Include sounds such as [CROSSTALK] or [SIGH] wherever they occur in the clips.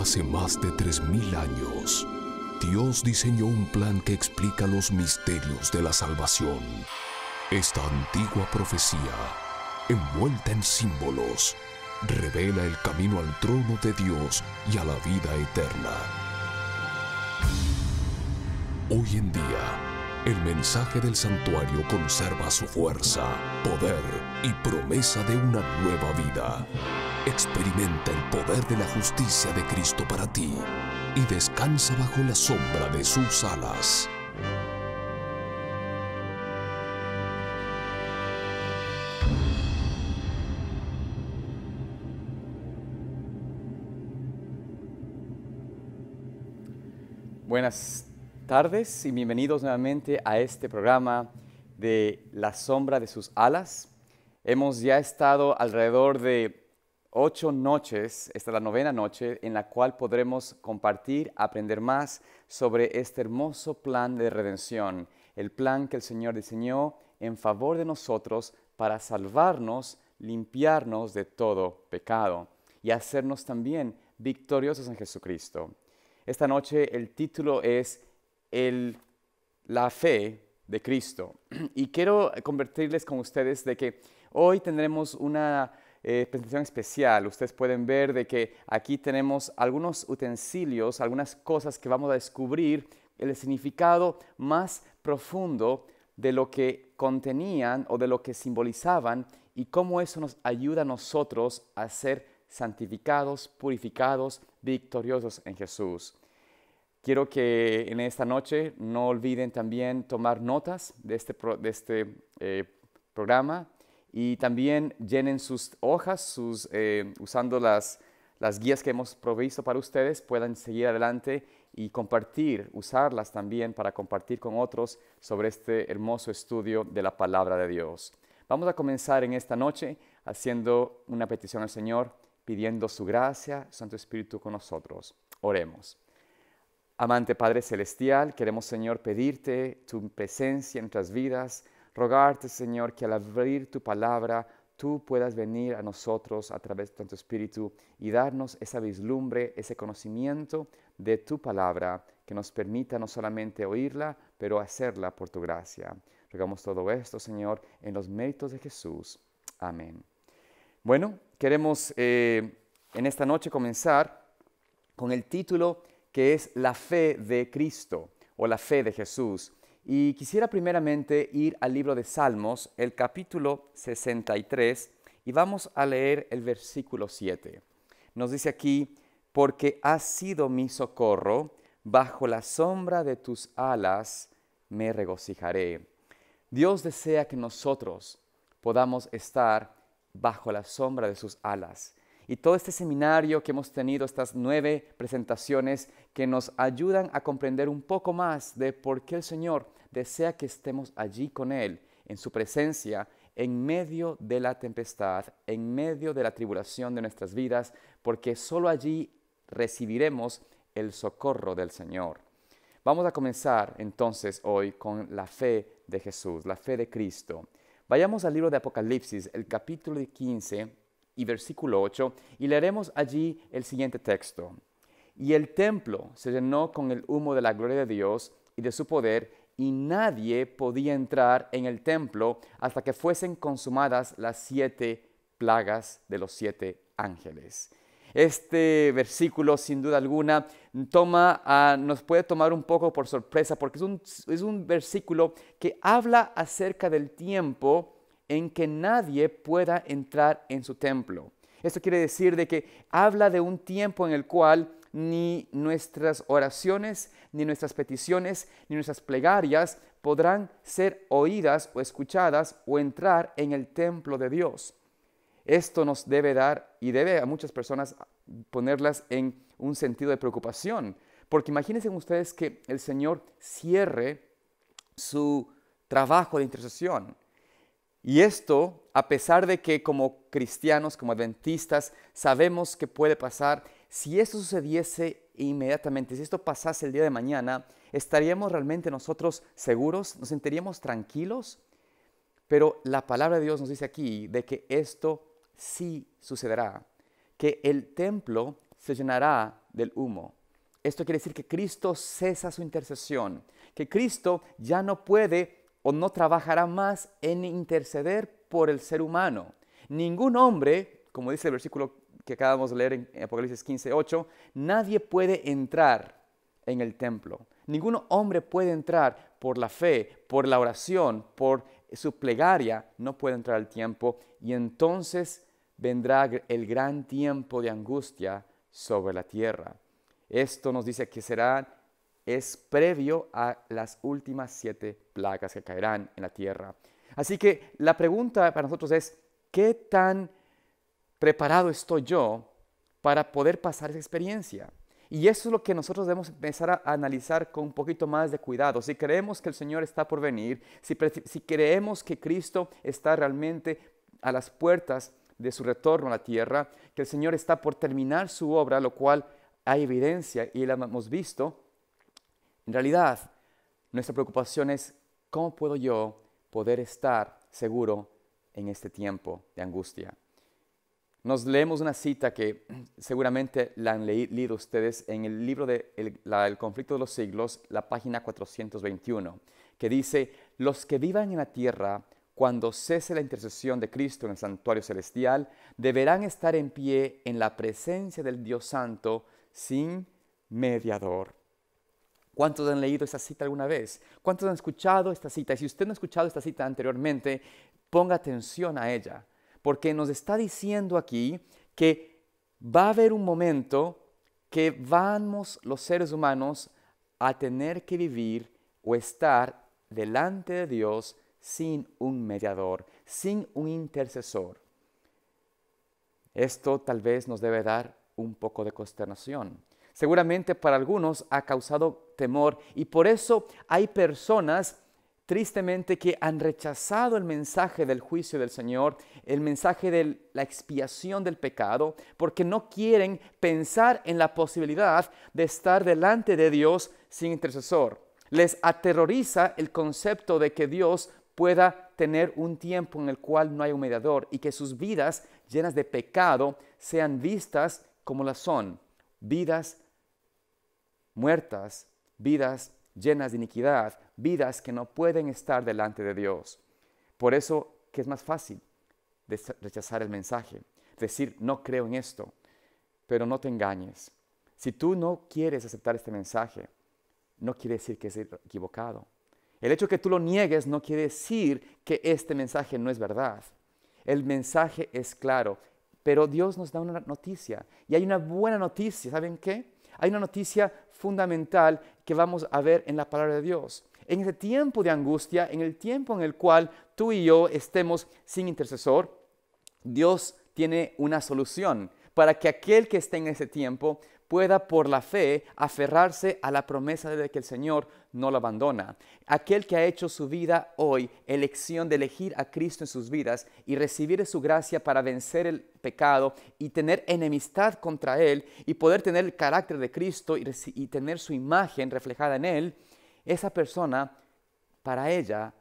Hace más de 3.000 años, Dios diseñó un plan que explica los misterios de la salvación. Esta antigua profecía, envuelta en símbolos, revela el camino al trono de Dios y a la vida eterna. Hoy en día, el mensaje del santuario conserva su fuerza, poder y promesa de una nueva vida. Experimenta el poder de la justicia de Cristo para ti y descansa bajo la sombra de sus alas. Buenas tardes y bienvenidos nuevamente a este programa de La sombra de sus alas. Hemos ya estado alrededor de ocho noches, esta es la novena noche, en la cual podremos compartir, aprender más sobre este hermoso plan de redención, el plan que el Señor diseñó en favor de nosotros para salvarnos, limpiarnos de todo pecado y hacernos también victoriosos en Jesucristo. Esta noche el título es el, La fe de Cristo. [CLEARS THROAT] Y quiero convertirles con ustedes de que hoy tendremos una eh, presentación especial. Ustedes pueden ver de que aquí tenemos algunos utensilios, algunas cosas que vamos a descubrir el significado más profundo de lo que contenían o de lo que simbolizaban y cómo eso nos ayuda a nosotros a ser santificados, purificados, victoriosos en Jesús. Quiero que en esta noche no olviden también tomar notas de este, de este eh, programa, y también llenen sus hojas, eh, usando las, las guías que hemos provisto para ustedes, puedan seguir adelante y compartir, usarlas también para compartir con otros sobre este hermoso estudio de la palabra de Dios. Vamos a comenzar en esta noche haciendo una petición al Señor, pidiendo su gracia, Santo Espíritu con nosotros. Oremos. Amante Padre Celestial, queremos Señor pedirte tu presencia en nuestras vidas, Rogarte, Señor, que al abrir tu palabra, tú puedas venir a nosotros a través de tu Espíritu y darnos esa vislumbre, ese conocimiento de tu palabra que nos permita no solamente oírla, pero hacerla por tu gracia. Rogamos todo esto, Señor, en los méritos de Jesús. Amén. Bueno, queremos eh, en esta noche comenzar con el título que es La fe de Cristo o la fe de Jesús. Y quisiera primeramente ir al libro de Salmos, el capítulo 63, y vamos a leer el versículo 7. Nos dice aquí, porque has sido mi socorro, bajo la sombra de tus alas me regocijaré. Dios desea que nosotros podamos estar bajo la sombra de sus alas. Y todo este seminario que hemos tenido, estas nueve presentaciones que nos ayudan a comprender un poco más de por qué el Señor desea que estemos allí con Él, en su presencia, en medio de la tempestad, en medio de la tribulación de nuestras vidas, porque solo allí recibiremos el socorro del Señor. Vamos a comenzar entonces hoy con la fe de Jesús, la fe de Cristo. Vayamos al libro de Apocalipsis, el capítulo 15 y versículo 8, y leeremos allí el siguiente texto. Y el templo se llenó con el humo de la gloria de Dios y de su poder, y nadie podía entrar en el templo hasta que fuesen consumadas las siete plagas de los siete ángeles. Este versículo, sin duda alguna, toma nos puede tomar un poco por sorpresa porque es un, es un versículo que habla acerca del tiempo en que nadie pueda entrar en su templo. Esto quiere decir de que habla de un tiempo en el cual ni nuestras oraciones, ni nuestras peticiones, ni nuestras plegarias podrán ser oídas o escuchadas o entrar en el templo de Dios. Esto nos debe dar y debe a muchas personas ponerlas en un sentido de preocupación, porque imagínense ustedes que el Señor cierre su trabajo de intercesión. Y esto, a pesar de que como cristianos, como adventistas, sabemos que puede pasar si esto sucediese inmediatamente, si esto pasase el día de mañana, ¿estaríamos realmente nosotros seguros? ¿Nos sentiríamos tranquilos? Pero la palabra de Dios nos dice aquí de que esto sí sucederá, que el templo se llenará del humo. Esto quiere decir que Cristo cesa su intercesión, que Cristo ya no puede o no trabajará más en interceder por el ser humano. Ningún hombre, como dice el versículo que acabamos de leer en Apocalipsis 15, 8, nadie puede entrar en el templo. Ningún hombre puede entrar por la fe, por la oración, por su plegaria, no puede entrar al tiempo. Y entonces vendrá el gran tiempo de angustia sobre la tierra. Esto nos dice que será, es previo a las últimas siete plagas que caerán en la tierra. Así que la pregunta para nosotros es, ¿qué tan preparado estoy yo para poder pasar esa experiencia. Y eso es lo que nosotros debemos empezar a analizar con un poquito más de cuidado. Si creemos que el Señor está por venir, si, creemos que Cristo está realmente a las puertas de su retorno a la tierra, que el Señor está por terminar su obra, lo cual hay evidencia y la hemos visto, en realidad nuestra preocupación es cómo puedo yo poder estar seguro en este tiempo de angustia. Nos leemos una cita que [CLEARS THROAT] seguramente la han leído ustedes en el libro de el, conflicto de los siglos, la página 421, que dice, los que vivan en la tierra, cuando cese la intercesión de Cristo en el santuario celestial, deberán estar en pie en la presencia del Dios Santo sin mediador. ¿Cuántos han leído esa cita alguna vez? ¿Cuántos han escuchado esta cita? Y si usted no ha escuchado esta cita anteriormente, ponga atención a ella porque nos está diciendo aquí que va a haber un momento que vamos los seres humanos a tener que vivir o estar delante de Dios sin un mediador, sin un intercesor. Esto tal vez nos debe dar un poco de consternación. Seguramente para algunos ha causado temor y por eso hay personas tristemente que han rechazado el mensaje del juicio del Señor, el mensaje de la expiación del pecado, porque no quieren pensar en la posibilidad de estar delante de Dios sin intercesor. Les aterroriza el concepto de que Dios pueda tener un tiempo en el cual no hay un mediador y que sus vidas llenas de pecado sean vistas como las son, vidas muertas, vidas llenas de iniquidad, vidas que no pueden estar delante de Dios. Por eso que es más fácil rechazar el mensaje, decir, no creo en esto, pero no te engañes. Si tú no quieres aceptar este mensaje, no quiere decir que es er, equivocado. El hecho que tú lo niegues no quiere decir que este mensaje no es verdad. El mensaje es claro, pero Dios nos da una noticia y hay una buena noticia, ¿saben qué? Hay una noticia fundamental que vamos a ver en la palabra de Dios en ese tiempo de angustia, en el tiempo en el cual tú y yo estemos sin intercesor, Dios tiene una solución para que aquel que esté en ese tiempo pueda por la fe aferrarse a la promesa de que el Señor no lo abandona. Aquel que ha hecho su vida hoy, elección de elegir a Cristo en sus vidas y recibir su gracia para vencer el pecado y tener enemistad contra Él y poder tener el carácter de Cristo y, tener su imagen reflejada en Él, esa persona, para ella,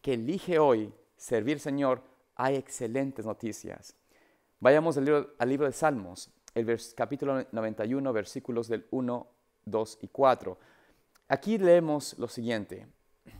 que elige hoy servir Señor, hay excelentes noticias. Vayamos al libro, de Salmos, el capítulo 91, versículos del 1, 2 y 4. Aquí leemos lo siguiente.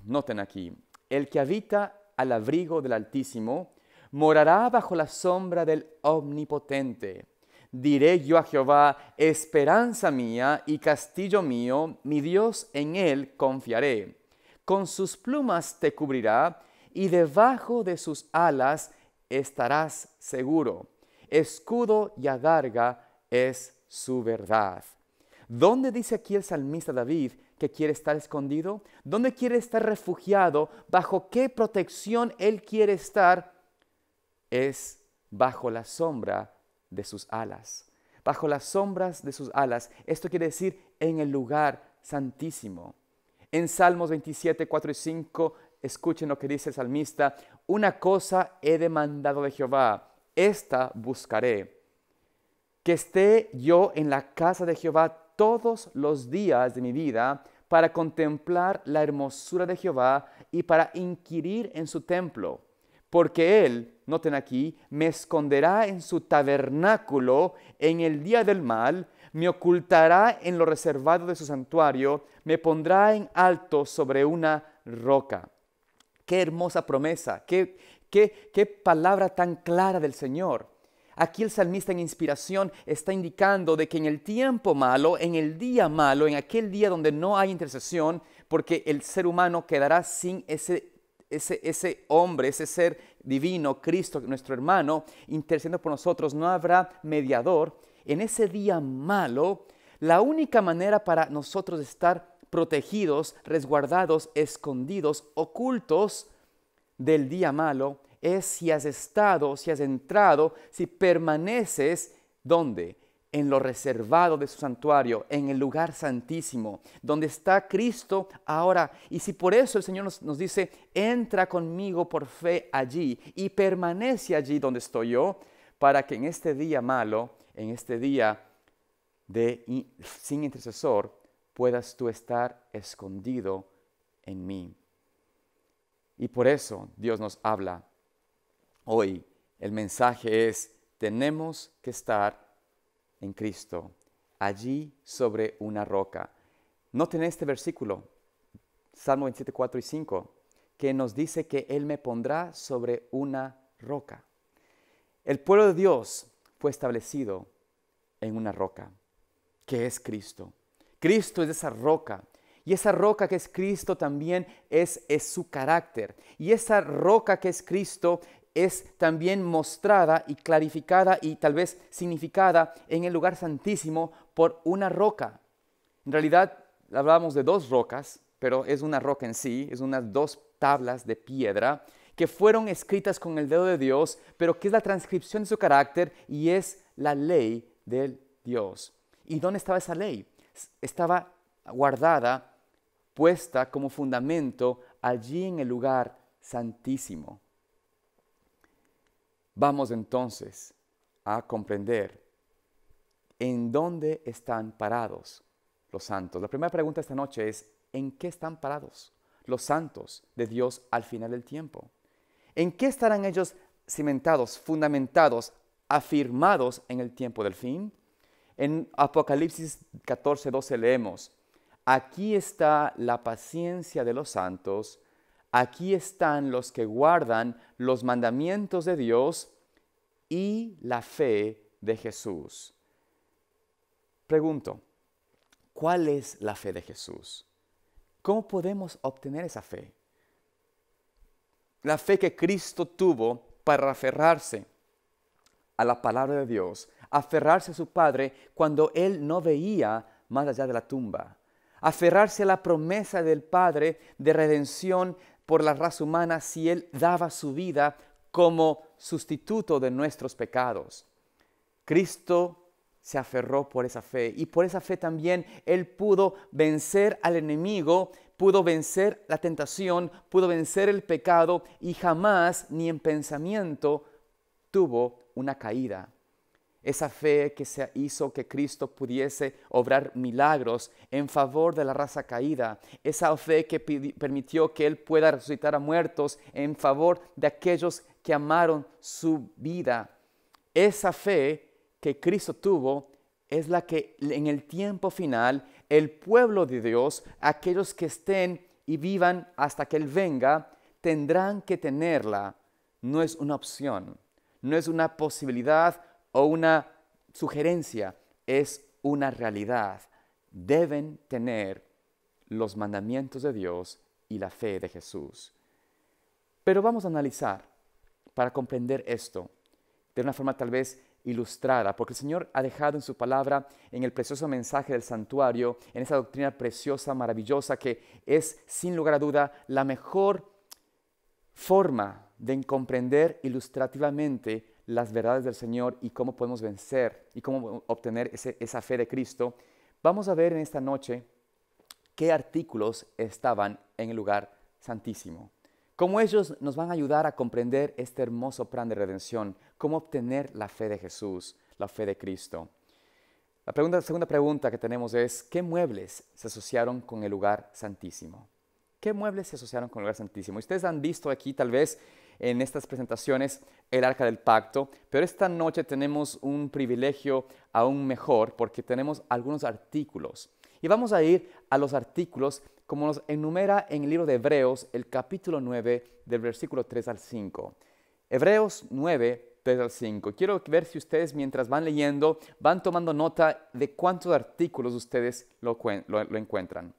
Noten aquí, el que habita al abrigo del Altísimo morará bajo la sombra del Omnipotente. Diré yo a Jehová, esperanza mía y castillo mío, mi Dios en él confiaré. Con sus plumas te cubrirá y debajo de sus alas estarás seguro. Escudo y adarga es su verdad. ¿Dónde dice aquí el salmista David que quiere estar escondido? ¿Dónde quiere estar refugiado? ¿Bajo qué protección él quiere estar? Es bajo la sombra de sus alas. Bajo las sombras de sus alas. Esto quiere decir en el lugar santísimo. En Salmos 27, 4 y 5, escuchen lo que dice el salmista. Una cosa he demandado de Jehová, esta buscaré. Que esté yo en la casa de Jehová todos los días de mi vida para contemplar la hermosura de Jehová y para inquirir en su templo porque él, noten aquí, me esconderá en su tabernáculo en el día del mal, me ocultará en lo reservado de su santuario, me pondrá en alto sobre una roca. Qué hermosa promesa, qué, qué, qué palabra tan clara del Señor. Aquí el salmista en inspiración está indicando de que en el tiempo malo, en el día malo, en aquel día donde no hay intercesión, porque el ser humano quedará sin ese ese, hombre, ese ser divino, Cristo, nuestro hermano, intercediendo por nosotros, no habrá mediador. En ese día malo, la única manera para nosotros estar protegidos, resguardados, escondidos, ocultos del día malo, es si has estado, si has entrado, si permaneces, ¿dónde? en lo reservado de su santuario, en el lugar santísimo, donde está Cristo ahora. Y si por eso el Señor nos, dice, entra conmigo por fe allí y permanece allí donde estoy yo, para que en este día malo, en este día de sin intercesor, puedas tú estar escondido en mí. Y por eso Dios nos habla. Hoy el mensaje es, tenemos que estar en Cristo, allí sobre una roca. Noten este versículo, Salmo 27, 4 y 5, que nos dice que Él me pondrá sobre una roca. El pueblo de Dios fue establecido en una roca, que es Cristo. Cristo es esa roca. Y esa roca que es Cristo también es, es su carácter. Y esa roca que es Cristo es también mostrada y clarificada y tal vez significada en el lugar santísimo por una roca. En realidad hablábamos de dos rocas, pero es una roca en sí, es unas dos tablas de piedra que fueron escritas con el dedo de Dios, pero que es la transcripción de su carácter y es la ley del Dios. ¿Y dónde estaba esa ley? Estaba guardada, puesta como fundamento allí en el lugar santísimo. Vamos entonces a comprender en dónde están parados los santos. La primera pregunta esta noche es, ¿en qué están parados los santos de Dios al final del tiempo? ¿En qué estarán ellos cimentados, fundamentados, afirmados en el tiempo del fin? En Apocalipsis 14, 12 leemos, aquí está la paciencia de los santos Aquí están los que guardan los mandamientos de Dios y la fe de Jesús. Pregunto, ¿cuál es la fe de Jesús? ¿Cómo podemos obtener esa fe? La fe que Cristo tuvo para aferrarse a la palabra de Dios, aferrarse a su Padre cuando Él no veía más allá de la tumba, aferrarse a la promesa del Padre de redención por la raza humana si Él daba su vida como sustituto de nuestros pecados. Cristo se aferró por esa fe y por esa fe también Él pudo vencer al enemigo, pudo vencer la tentación, pudo vencer el pecado y jamás ni en pensamiento tuvo una caída esa fe que se hizo que Cristo pudiese obrar milagros en favor de la raza caída, esa fe que permitió que Él pueda resucitar a muertos en favor de aquellos que amaron su vida. Esa fe que Cristo tuvo es la que en el tiempo final el pueblo de Dios, aquellos que estén y vivan hasta que Él venga, tendrán que tenerla. No es una opción, no es una posibilidad o una sugerencia, es una realidad. Deben tener los mandamientos de Dios y la fe de Jesús. Pero vamos a analizar para comprender esto de una forma tal vez ilustrada, porque el Señor ha dejado en su palabra, en el precioso mensaje del santuario, en esa doctrina preciosa, maravillosa, que es sin lugar a duda la mejor forma de comprender ilustrativamente las verdades del Señor y cómo podemos vencer y cómo obtener esa fe de Cristo, vamos a ver en esta noche qué artículos estaban en el lugar santísimo. Cómo ellos nos van a ayudar a comprender este hermoso plan de redención, cómo obtener la fe de Jesús, la fe de Cristo. La segunda pregunta que tenemos es, ¿qué muebles se asociaron con el lugar santísimo? ¿Qué muebles se asociaron con el lugar santísimo? Ustedes han visto aquí tal vez en estas presentaciones el Arca del Pacto, pero esta noche tenemos un privilegio aún mejor porque tenemos algunos artículos. Y vamos a ir a los artículos como los enumera en el libro de Hebreos, el capítulo 9, del versículo 3 al 5. Hebreos 9, 3 al 5. Quiero ver si ustedes mientras van leyendo van tomando nota de cuántos artículos ustedes lo encuentran.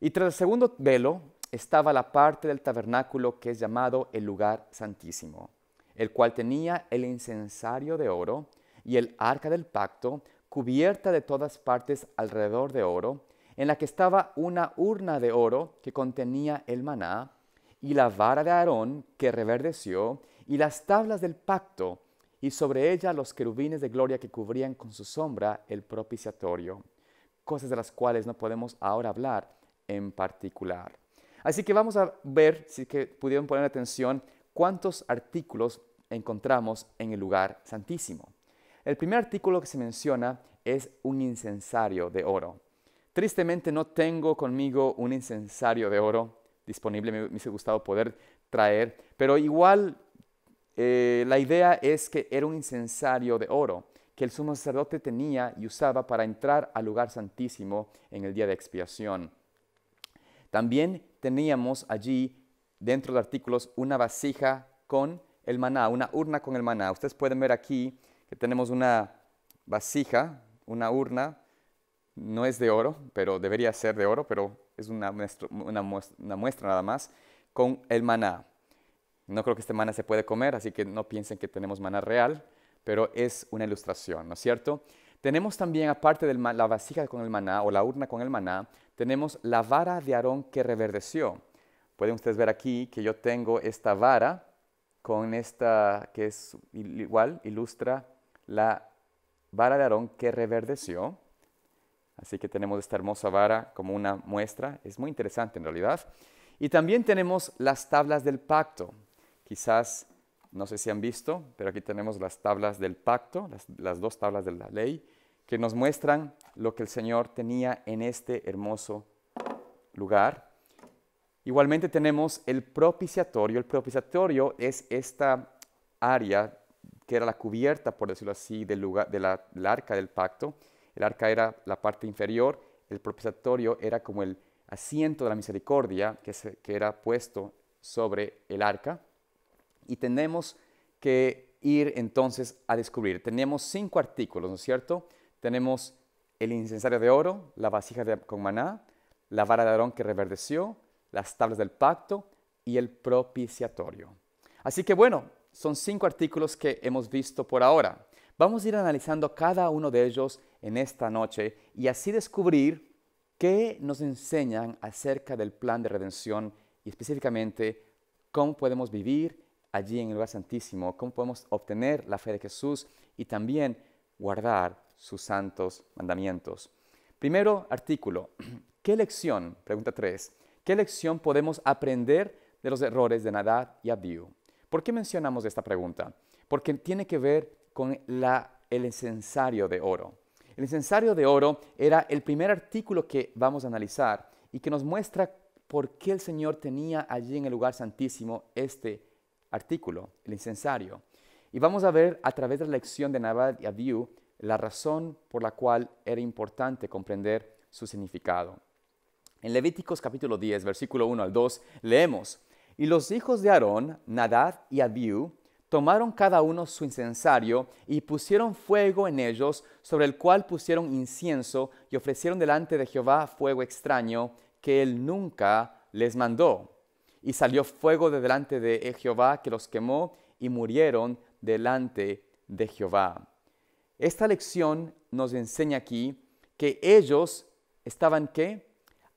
Y tras el segundo velo, estaba la parte del tabernáculo que es llamado el lugar santísimo, el cual tenía el incensario de oro y el arca del pacto cubierta de todas partes alrededor de oro, en la que estaba una urna de oro que contenía el maná, y la vara de Aarón que reverdeció, y las tablas del pacto, y sobre ella los querubines de gloria que cubrían con su sombra el propiciatorio, cosas de las cuales no podemos ahora hablar en particular. Así que vamos a ver, si que pudieron poner atención, cuántos artículos encontramos en el lugar santísimo. El primer artículo que se menciona es un incensario de oro. Tristemente no tengo conmigo un incensario de oro disponible, me hubiese gustado poder traer, pero igual eh, la idea es que era un incensario de oro que el sumo sacerdote tenía y usaba para entrar al lugar santísimo en el día de expiación. También teníamos allí dentro de artículos una vasija con el maná, una urna con el maná. Ustedes pueden ver aquí que tenemos una vasija, una urna, no es de oro, pero debería ser de oro, pero es una muestra, nada más, con el maná. No creo que este maná se puede comer, así que no piensen que tenemos maná real, pero es una ilustración, ¿no es cierto? Tenemos también, aparte de la vasija con el maná o la urna con el maná, tenemos la vara de Aarón que reverdeció. Pueden ustedes ver aquí que yo tengo esta vara con esta que es igual, ilustra la vara de Aarón que reverdeció. Así que tenemos esta hermosa vara como una muestra. Es muy interesante en realidad. Y también tenemos las tablas del pacto. Quizás, no sé si han visto, pero aquí tenemos las tablas del pacto, las, las dos tablas de la ley que nos muestran lo que el Señor tenía en este hermoso lugar. Igualmente tenemos el propiciatorio. El propiciatorio es esta área que era la cubierta, por decirlo así, del, arca del pacto. El arca era la parte inferior, el propiciatorio era como el asiento de la misericordia que, se, que era puesto sobre el arca. Y tenemos que ir entonces a descubrir. Tenemos cinco artículos, ¿no es cierto? tenemos el incensario de oro, la vasija de, con maná, la vara de Aarón que reverdeció, las tablas del pacto y el propiciatorio. Así que bueno, son cinco artículos que hemos visto por ahora. Vamos a ir analizando cada uno de ellos en esta noche y así descubrir qué nos enseñan acerca del plan de redención y específicamente cómo podemos vivir allí en el lugar santísimo, cómo podemos obtener la fe de Jesús y también guardar sus santos mandamientos. Primero artículo, [CLEARS THROAT] ¿qué lección? Pregunta 3. ¿Qué lección podemos aprender de los errores de Nadab y Abiú? ¿Por qué mencionamos esta pregunta? Porque tiene que ver con la, el incensario de oro. El incensario de oro era el primer artículo que vamos a analizar y que nos muestra por qué el Señor tenía allí en el lugar santísimo este artículo, el incensario. Y vamos a ver a través de la lección de Nadab y Abiú la razón por la cual era importante comprender su significado. En Levíticos capítulo 10, versículo 1 al 2, leemos, Y los hijos de Aarón, Nadab y Abiú, tomaron cada uno su incensario y pusieron fuego en ellos, sobre el cual pusieron incienso y ofrecieron delante de Jehová fuego extraño que él nunca les mandó. Y salió fuego de delante de Jehová que los quemó y murieron delante de Jehová. Esta lección nos enseña aquí que ellos estaban que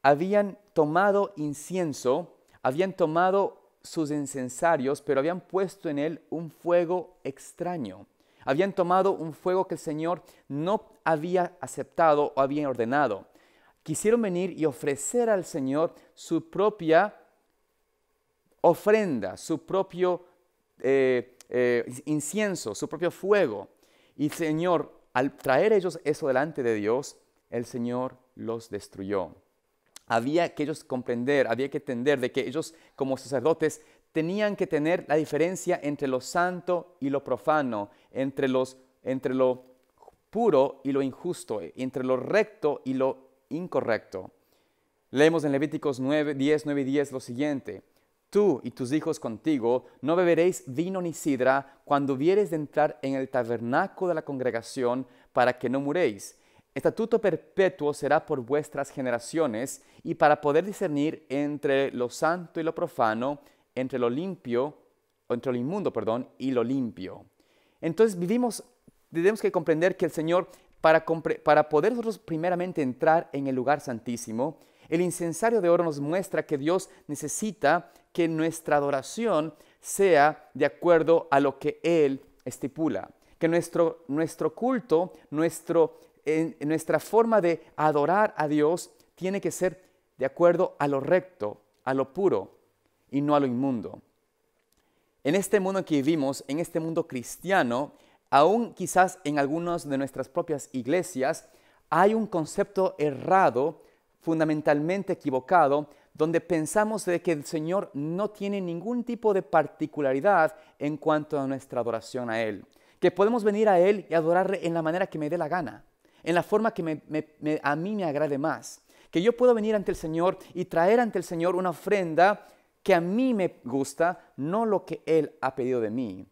Habían tomado incienso, habían tomado sus incensarios, pero habían puesto en él un fuego extraño. Habían tomado un fuego que el Señor no había aceptado o había ordenado. Quisieron venir y ofrecer al Señor su propia ofrenda, su propio eh, eh, incienso, su propio fuego. Y Señor, al traer ellos eso delante de Dios, el Señor los destruyó. Había que ellos comprender, había que entender de que ellos como sacerdotes tenían que tener la diferencia entre lo santo y lo profano, entre, los, entre lo puro y lo injusto, entre lo recto y lo incorrecto. Leemos en Levíticos 9, 10, 9 y 10 lo siguiente tú y tus hijos contigo, no beberéis vino ni sidra cuando vieres de entrar en el tabernáculo de la congregación para que no muréis. Estatuto perpetuo será por vuestras generaciones y para poder discernir entre lo santo y lo profano, entre lo limpio, entre lo inmundo, perdón, y lo limpio. Entonces vivimos, tenemos que comprender que el Señor, para, para poder nosotros primeramente entrar en el lugar santísimo, el incensario de oro nos muestra que Dios necesita que nuestra adoración sea de acuerdo a lo que Él estipula, que nuestro, nuestro culto, nuestra forma de adorar a Dios tiene que ser de acuerdo a lo recto, a lo puro y no a lo inmundo. En este mundo que vivimos, en este mundo cristiano, aún quizás en algunas de nuestras propias iglesias, hay un concepto errado fundamentalmente equivocado donde pensamos de que el Señor no tiene ningún tipo de particularidad en cuanto a nuestra adoración a Él. Que podemos venir a Él y adorarle en la manera que me dé la gana, en la forma que a mí me agrade más. Que yo puedo venir ante el Señor y traer ante el Señor una ofrenda que a mí me gusta, no lo que Él ha pedido de mí.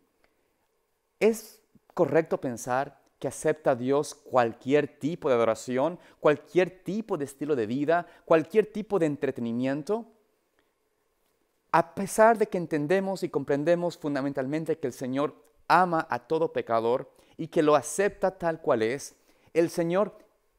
Es correcto pensar que acepta a Dios cualquier tipo de adoración, cualquier tipo de estilo de vida, cualquier tipo de entretenimiento, a pesar de que entendemos y comprendemos fundamentalmente que el Señor ama a todo pecador y que lo acepta tal cual es, el Señor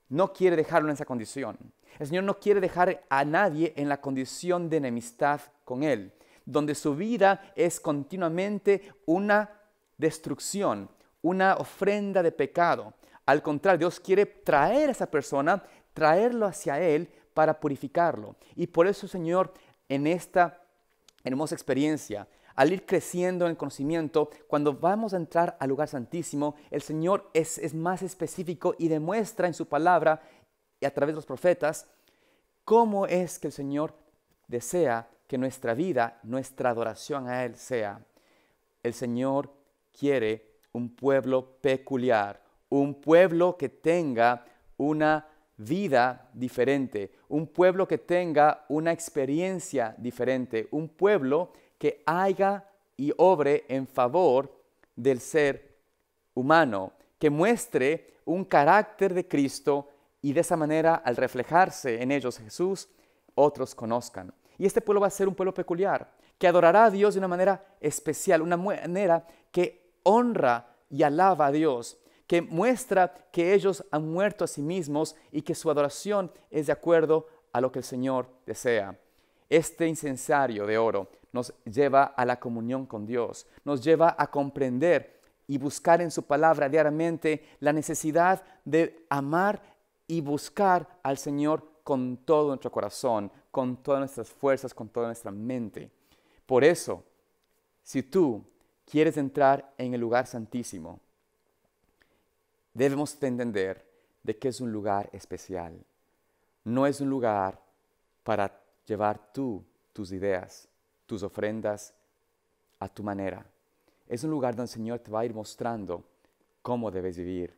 no quiere dejarlo en esa condición. El Señor no quiere dejar a nadie en la condición de enemistad con Él, donde su vida es continuamente una destrucción, una ofrenda de pecado. Al contrario, Dios quiere traer a esa persona, traerlo hacia Él para purificarlo. Y por eso, Señor, en esta hermosa experiencia, al ir creciendo en el conocimiento, cuando vamos a entrar al lugar santísimo, el Señor es, es más específico y demuestra en su palabra y a través de los profetas cómo es que el Señor desea que nuestra vida, nuestra adoración a Él sea. El Señor quiere un pueblo peculiar, un pueblo que tenga una vida diferente, un pueblo que tenga una experiencia diferente, un pueblo que haga y obre en favor del ser humano, que muestre un carácter de Cristo y de esa manera al reflejarse en ellos Jesús, otros conozcan. Y este pueblo va a ser un pueblo peculiar, que adorará a Dios de una manera especial, una manera que honra y alaba a Dios, que muestra que ellos han muerto a sí mismos y que su adoración es de acuerdo a lo que el Señor desea. Este incensario de oro nos lleva a la comunión con Dios, nos lleva a comprender y buscar en su palabra diariamente la necesidad de amar y buscar al Señor con todo nuestro corazón, con todas nuestras fuerzas, con toda nuestra mente. Por eso, si tú quieres entrar en el lugar santísimo, debemos entender de que es un lugar especial. No es un lugar para llevar tú tus ideas, tus ofrendas a tu manera. Es un lugar donde el Señor te va a ir mostrando cómo debes vivir,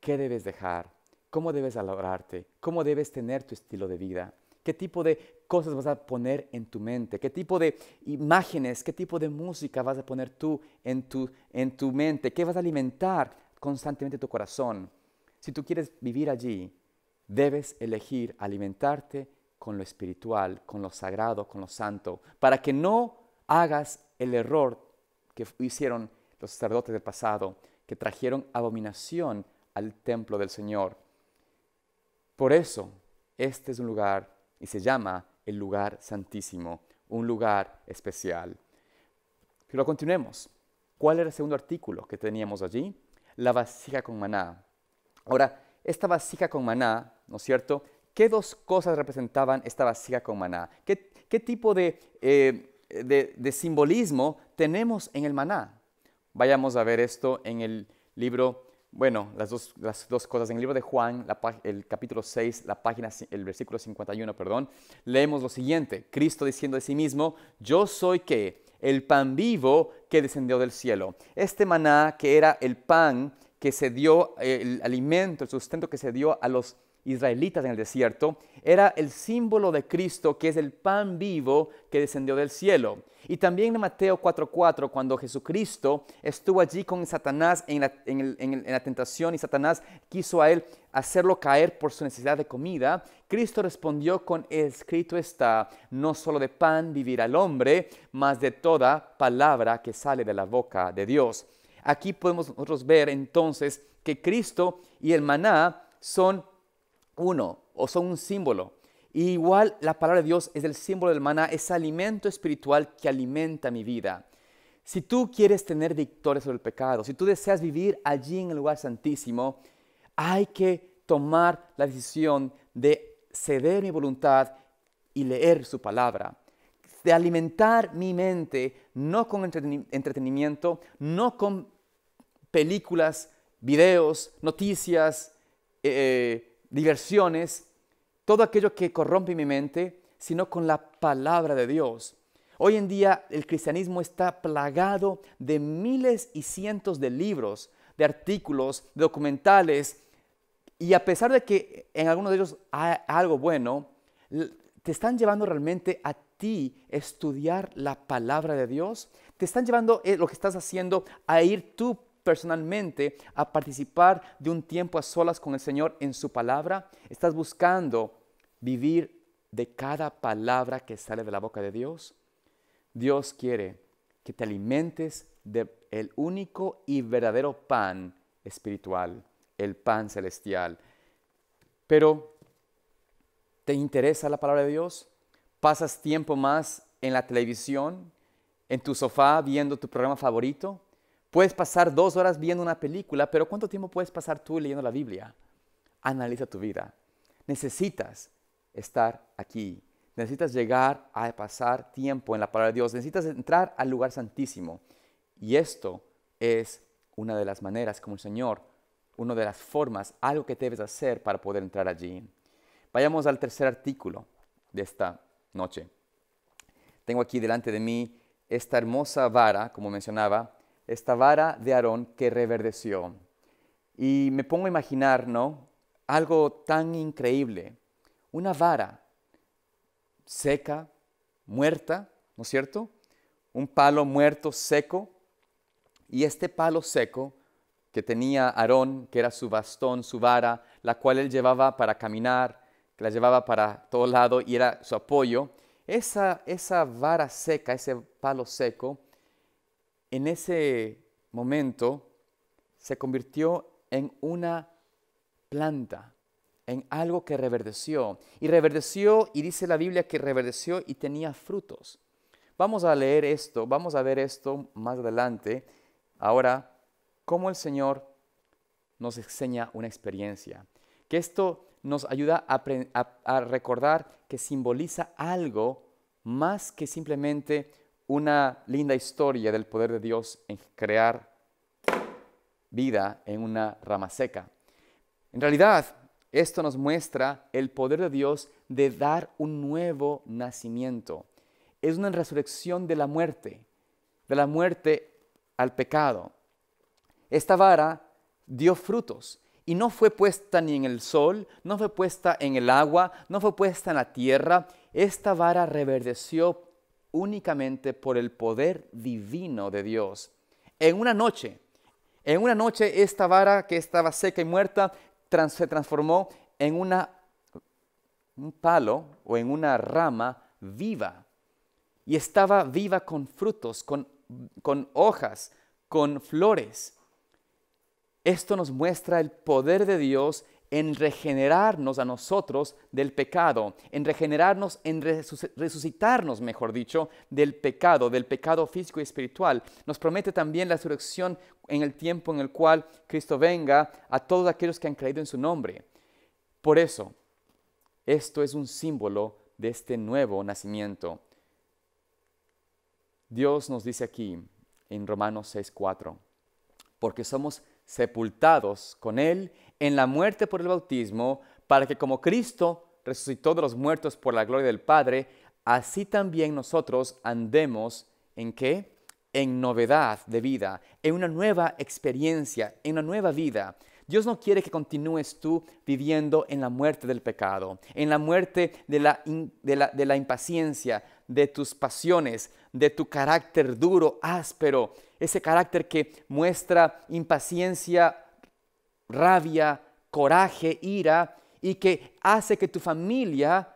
qué debes dejar, cómo debes alabarte, cómo debes tener tu estilo de vida, qué tipo de cosas vas a poner en tu mente, qué tipo de imágenes, qué tipo de música vas a poner tú en tu, en tu mente, qué vas a alimentar constantemente tu corazón. Si tú quieres vivir allí, debes elegir alimentarte con lo espiritual, con lo sagrado, con lo santo, para que no hagas el error que hicieron los sacerdotes del pasado, que trajeron abominación al templo del Señor. Por eso, este es un lugar y se llama el lugar santísimo, un lugar especial. Pero continuemos. ¿Cuál era el segundo artículo que teníamos allí? La vasija con maná. Ahora, esta vasija con maná, ¿no es cierto? ¿Qué dos cosas representaban esta vasija con maná? ¿Qué, tipo de, eh, de, de simbolismo tenemos en el maná? Vayamos a ver esto en el libro bueno, las dos, las dos cosas. En el libro de Juan, el capítulo 6, la página, el versículo 51, perdón, leemos lo siguiente. Cristo diciendo de sí mismo, yo soy que el pan vivo que descendió del cielo. Este maná que era el pan que se dio, el alimento, el sustento que se dio a los israelitas en el desierto, era el símbolo de Cristo, que es el pan vivo que descendió del cielo. Y también en Mateo 4:4, cuando Jesucristo estuvo allí con Satanás en la, tentación y Satanás quiso a él hacerlo caer por su necesidad de comida, Cristo respondió con, escrito está, no solo de pan vivirá el hombre, mas de toda palabra que sale de la boca de Dios. Aquí podemos nosotros ver entonces que Cristo y el maná son uno o son un símbolo. igual la palabra de Dios es el símbolo del maná, es alimento espiritual que alimenta mi vida. Si tú quieres tener victoria sobre el pecado, si tú deseas vivir allí en el lugar santísimo, hay que tomar la decisión de ceder mi voluntad y leer su palabra de alimentar mi mente, no con entretenimiento, no con películas, videos, noticias, eh, diversiones, todo aquello que corrompe mi mente, sino con la palabra de Dios. Hoy en día el cristianismo está plagado de miles y cientos de libros, de artículos, de documentales, y a pesar de que en algunos de ellos hay algo bueno, te están llevando realmente a ti estudiar la palabra de Dios, te están llevando eh, lo que estás haciendo a ir tú personalmente a participar de un tiempo a solas con el Señor en su palabra, estás buscando vivir de cada palabra que sale de la boca de Dios. Dios quiere que te alimentes del el único y verdadero pan espiritual, el pan celestial. Pero, ¿te interesa la palabra de Dios? ¿Pasas tiempo más en la televisión, en tu sofá viendo tu programa favorito? Puedes pasar dos horas viendo una película, pero ¿cuánto tiempo puedes pasar tú leyendo la Biblia? Analiza tu vida. Necesitas estar aquí. Necesitas llegar a pasar tiempo en la palabra de Dios. Necesitas entrar al lugar santísimo. Y esto es una de las maneras como el Señor, una de las formas, algo que debes hacer para poder entrar allí. Vayamos al tercer artículo de esta noche. Tengo aquí delante de mí esta hermosa vara, como mencionaba, esta vara de Aarón que reverdeció. Y me pongo a imaginar, ¿no? Algo tan increíble. Una vara seca, muerta, ¿no es cierto? Un palo muerto, seco. Y este palo seco que tenía Aarón, que era su bastón, su vara, la cual él llevaba para caminar, que la llevaba para todo lado y era su apoyo, esa, esa vara seca, ese palo seco, en ese momento se convirtió en una planta, en algo que reverdeció. Y reverdeció, y dice la Biblia que reverdeció y tenía frutos. Vamos a leer esto, vamos a ver esto más adelante. Ahora, cómo el Señor nos enseña una experiencia. Que esto nos ayuda a, recordar que simboliza algo más que simplemente una linda historia del poder de Dios en crear vida en una rama seca. En realidad, esto nos muestra el poder de Dios de dar un nuevo nacimiento. Es una resurrección de la muerte, de la muerte al pecado. Esta vara dio frutos y no fue puesta ni en el sol, no fue puesta en el agua, no fue puesta en la tierra. Esta vara reverdeció únicamente por el poder divino de Dios. En una noche, en una noche esta vara que estaba seca y muerta se transformó en una, un palo o en una rama viva. Y estaba viva con frutos, con, con hojas, con flores. Esto nos muestra el poder de Dios en regenerarnos a nosotros del pecado, en regenerarnos, en resucitarnos, mejor dicho, del pecado, del pecado físico y espiritual. Nos promete también la resurrección en el tiempo en el cual Cristo venga a todos aquellos que han creído en su nombre. Por eso, esto es un símbolo de este nuevo nacimiento. Dios nos dice aquí en Romanos 6:4, porque somos sepultados con Él en la muerte por el bautismo, para que como Cristo resucitó de los muertos por la gloria del Padre, así también nosotros andemos en qué? En novedad de vida, en una nueva experiencia, en una nueva vida. Dios no quiere que continúes tú viviendo en la muerte del pecado, en la muerte de la, de, la, de la, impaciencia, de tus pasiones, de tu carácter duro, áspero, ese carácter que muestra impaciencia rabia, coraje, ira, y que hace que tu familia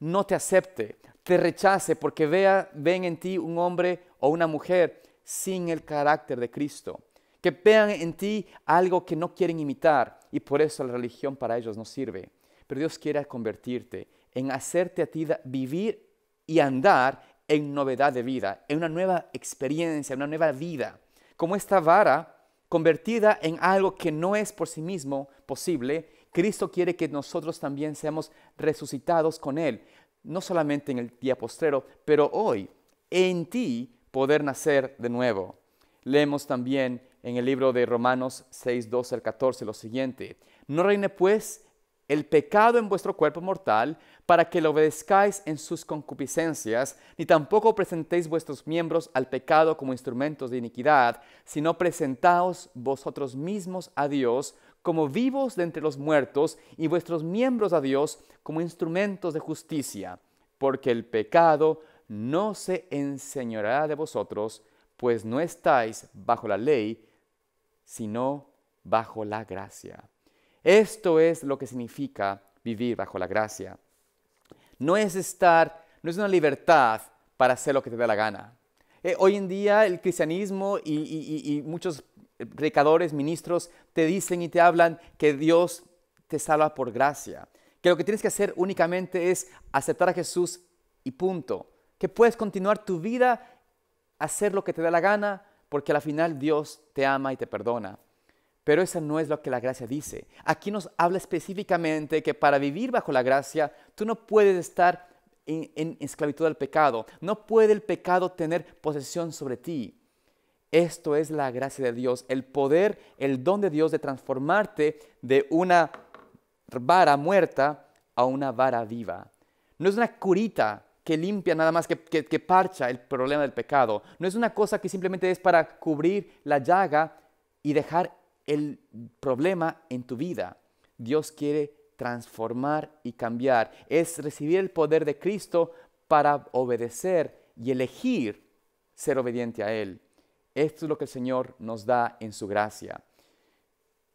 no te acepte, te rechace, porque vea, ven en ti un hombre o una mujer sin el carácter de Cristo, que vean en ti algo que no quieren imitar, y por eso la religión para ellos no sirve. Pero Dios quiere convertirte, en hacerte a ti vivir y andar en novedad de vida, en una nueva experiencia, una nueva vida. Como esta vara convertida en algo que no es por sí mismo posible, Cristo quiere que nosotros también seamos resucitados con Él, no solamente en el día postrero, pero hoy, en ti, poder nacer de nuevo. Leemos también en el libro de Romanos 6, 12 al 14 lo siguiente, no reine pues el pecado en vuestro cuerpo mortal, para que lo obedezcáis en sus concupiscencias, ni tampoco presentéis vuestros miembros al pecado como instrumentos de iniquidad, sino presentaos vosotros mismos a Dios como vivos de entre los muertos, y vuestros miembros a Dios como instrumentos de justicia, porque el pecado no se enseñoreará de vosotros, pues no estáis bajo la ley, sino bajo la gracia. Esto es lo que significa vivir bajo la gracia. No es estar, no es una libertad para hacer lo que te da la gana. Eh, hoy en día el cristianismo y, muchos predicadores, ministros, te dicen y te hablan que Dios te salva por gracia, que lo que tienes que hacer únicamente es aceptar a Jesús y punto, que puedes continuar tu vida, hacer lo que te da la gana, porque al final Dios te ama y te perdona. Pero esa no es lo que la gracia dice. Aquí nos habla específicamente que para vivir bajo la gracia, tú no puedes estar en, esclavitud al pecado. No puede el pecado tener posesión sobre ti. Esto es la gracia de Dios, el poder, el don de Dios de transformarte de una vara muerta a una vara viva. No es una curita que limpia nada más, que, que, parcha el problema del pecado. No es una cosa que simplemente es para cubrir la llaga y dejar el problema en tu vida. Dios quiere transformar y cambiar. Es recibir el poder de Cristo para obedecer y elegir ser obediente a Él. Esto es lo que el Señor nos da en su gracia.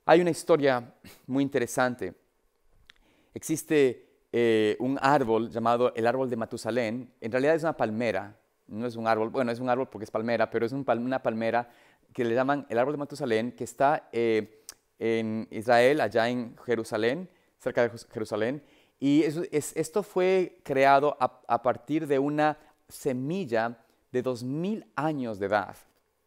Hay una historia muy interesante. Existe eh, un árbol llamado el árbol de Matusalén. En realidad es una palmera, no es un árbol, bueno, es un árbol porque es palmera, pero es una palmera que le llaman el árbol de Matusalén, que está eh, en Israel, allá en Jerusalén, cerca de Jerusalén. Y esto fue creado a, partir de una semilla de 2000 años de edad.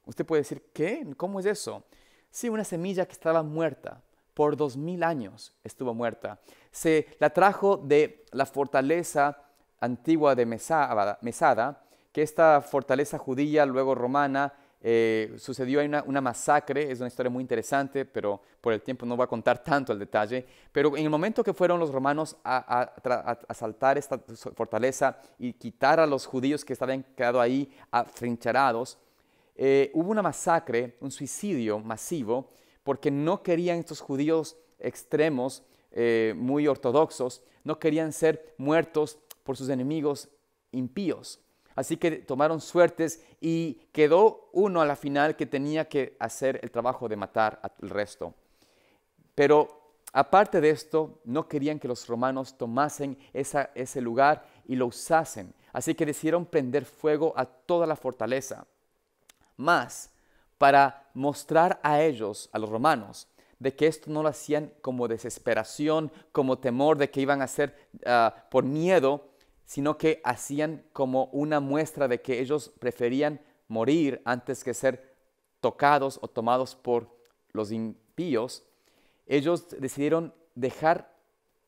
Usted puede decir, ¿qué? ¿Cómo es eso? Sí, una semilla que estaba muerta. Por 2000 años estuvo muerta. Se la trajo de la fortaleza antigua de Mesada que esta fortaleza judía, luego romana, eh, sucedió una, masacre, es una historia muy interesante, pero por el tiempo no voy a contar tanto el detalle, pero en el momento que fueron los romanos a, asaltar esta fortaleza y quitar a los judíos que estaban quedado ahí afrincharados eh, hubo una masacre, un suicidio masivo, porque no querían estos judíos extremos, eh, muy ortodoxos, no querían ser muertos por sus enemigos impíos. Así que tomaron suertes y quedó uno a la final que tenía que hacer el trabajo de matar al resto. Pero aparte de esto, no querían que los romanos tomasen ese lugar y lo usasen. Así que decidieron prender fuego a toda la fortaleza. Más, para mostrar a ellos, a los romanos, de que esto no lo hacían como desesperación, como temor de que iban a ser ah, por miedo, sino que hacían como una muestra de que ellos preferían morir antes que ser tocados o tomados por los impíos, ellos decidieron dejar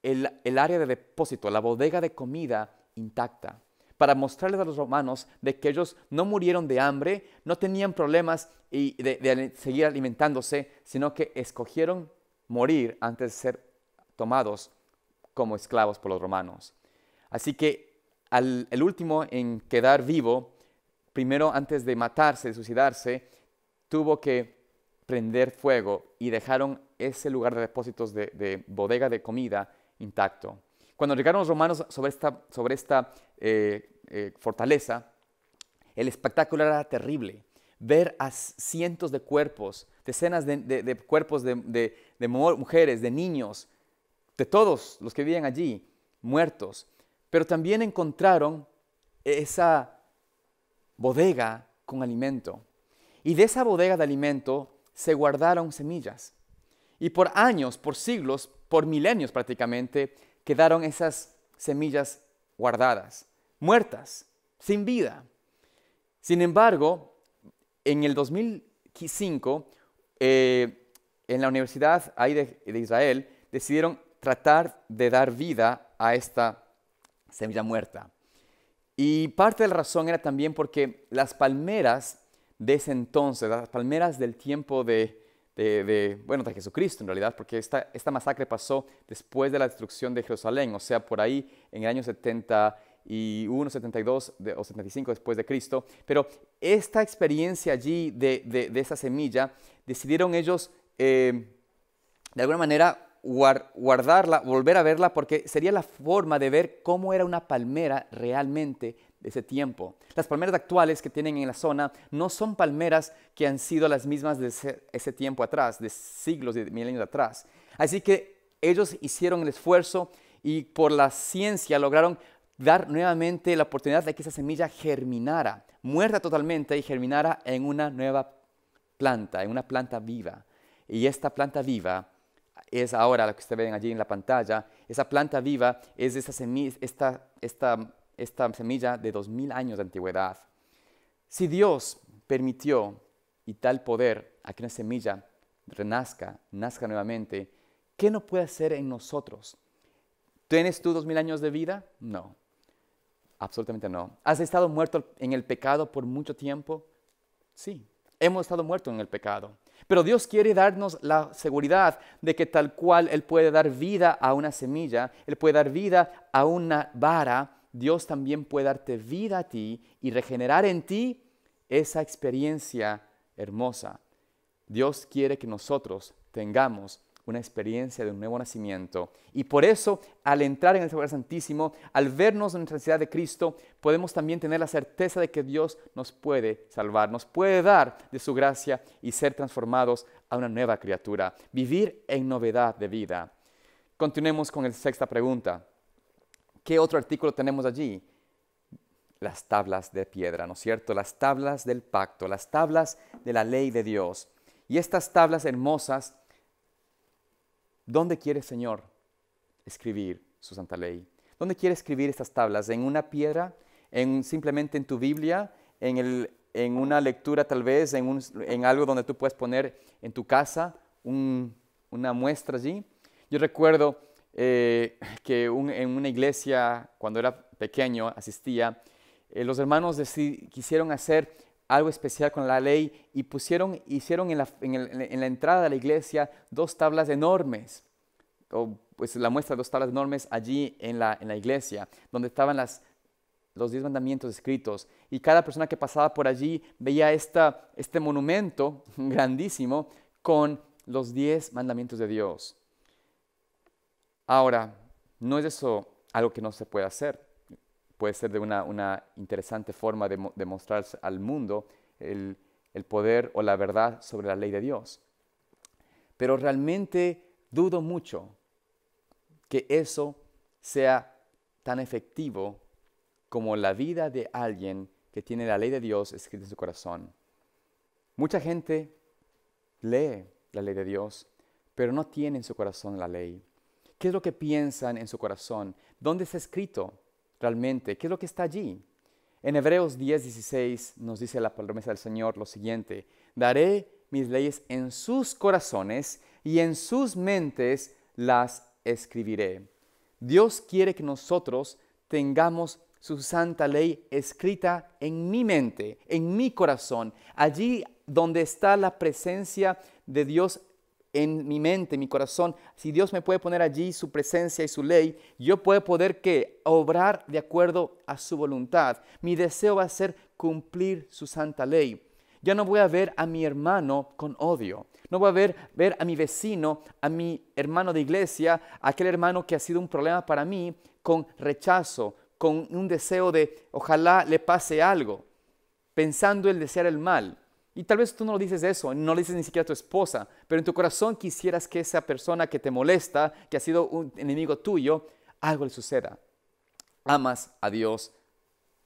el, área de depósito, la bodega de comida intacta, para mostrarles a los romanos de que ellos no murieron de hambre, no tenían problemas de seguir alimentándose, sino que escogieron morir antes de ser tomados como esclavos por los romanos. Así que el último en quedar vivo, primero antes de matarse, de suicidarse, tuvo que prender fuego y dejaron ese lugar de depósitos de, bodega de comida intacto. Cuando llegaron los romanos sobre esta, eh, eh, fortaleza, el espectáculo era terrible. Ver a cientos de cuerpos, decenas de, de cuerpos de mujeres, de niños, de todos los que vivían allí, muertos. Pero también encontraron esa bodega con alimento. Y de esa bodega de alimento se guardaron semillas. Y por años, por siglos, por milenios prácticamente, quedaron esas semillas guardadas, muertas, sin vida. Sin embargo, en el 2005, eh, en la universidad de Israel, decidieron tratar de dar vida a esta semilla muerta. Y parte de la razón era también porque las palmeras de ese entonces, las palmeras del tiempo de, bueno, de Jesucristo en realidad, porque esta, esta masacre pasó después de la destrucción de Jerusalén, o sea, por ahí en el año 71, 72 de, o 75 después de Cristo. Pero esta experiencia allí de, esa semilla, decidieron ellos eh, de alguna manera guardarla, volver a verla, porque sería la forma de ver cómo era una palmera realmente de ese tiempo. Las palmeras actuales que tienen en la zona no son palmeras que han sido las mismas de ese, tiempo atrás, de siglos, de milenios atrás. Así que ellos hicieron el esfuerzo y por la ciencia lograron dar nuevamente la oportunidad de que esa semilla germinara, muerta totalmente y germinara en una nueva planta, en una planta viva. Y esta planta viva es ahora lo que ustedes ven allí en la pantalla. Esa planta viva es esta, semilla, esta, esta, esta semilla de 2000 años de antigüedad. Si Dios permitió y tal poder a que una semilla renazca, nazca nuevamente, ¿qué no puede hacer en nosotros? ¿Tienes tú 2000 años de vida? No, absolutamente no. ¿Has estado muerto en el pecado por mucho tiempo? Sí, hemos estado muertos en el pecado. Pero Dios quiere darnos la seguridad de que tal cual Él puede dar vida a una semilla, Él puede dar vida a una vara, Dios también puede darte vida a ti y regenerar en ti esa experiencia hermosa. Dios quiere que nosotros tengamos una experiencia de un nuevo nacimiento. Y por eso, al entrar en el lugar santísimo, al vernos en nuestra necesidad de Cristo, podemos también tener la certeza de que Dios nos puede salvar, nos puede dar de su gracia y ser transformados a una nueva criatura, vivir en novedad de vida. Continuemos con la sexta pregunta. ¿Qué otro artículo tenemos allí? Las tablas de piedra, ¿no es cierto? Las tablas del pacto, las tablas de la ley de Dios. Y estas tablas hermosas ¿Dónde quiere, Señor, escribir su santa ley? ¿Dónde quiere escribir estas tablas? ¿En una piedra? ¿En simplemente en tu Biblia? ¿En, una lectura tal vez? En, algo donde tú puedes poner en tu casa una muestra allí? Yo recuerdo eh, que en una iglesia, cuando era pequeño, asistía, eh, los hermanos quisieron hacer algo especial con la ley y pusieron, hicieron en la, en, la entrada de la iglesia dos tablas enormes, o pues la muestra de dos tablas enormes allí en la, en la iglesia, donde estaban las, los diez mandamientos escritos. Y cada persona que pasaba por allí veía esta, este monumento [LAUGHS] grandísimo con los diez mandamientos de Dios. Ahora, no es eso algo que no se puede hacer puede ser de una, interesante forma de, mostrar al mundo el, el poder o la verdad sobre la ley de Dios. Pero realmente dudo mucho que eso sea tan efectivo como la vida de alguien que tiene la ley de Dios escrita en su corazón. Mucha gente lee la ley de Dios, pero no tiene en su corazón la ley. ¿Qué es lo que piensan en su corazón? ¿Dónde está escrito? realmente? ¿Qué es lo que está allí? En Hebreos 10, 16 nos dice la promesa del Señor lo siguiente, daré mis leyes en sus corazones y en sus mentes las escribiré. Dios quiere que nosotros tengamos su santa ley escrita en mi mente, en mi corazón, allí donde está la presencia de Dios en mi mente, en mi corazón, si Dios me puede poner allí su presencia y su ley, yo puedo poder que obrar de acuerdo a su voluntad. Mi deseo va a ser cumplir su santa ley. Ya no voy a ver a mi hermano con odio. No voy a ver, ver a mi vecino, a mi hermano de iglesia, a aquel hermano que ha sido un problema para mí, con rechazo, con un deseo de ojalá le pase algo, pensando el desear el mal. Y tal vez tú no lo dices eso, no lo dices ni siquiera a tu esposa, pero en tu corazón quisieras que esa persona que te molesta, que ha sido un enemigo tuyo, algo le suceda. Amas a Dios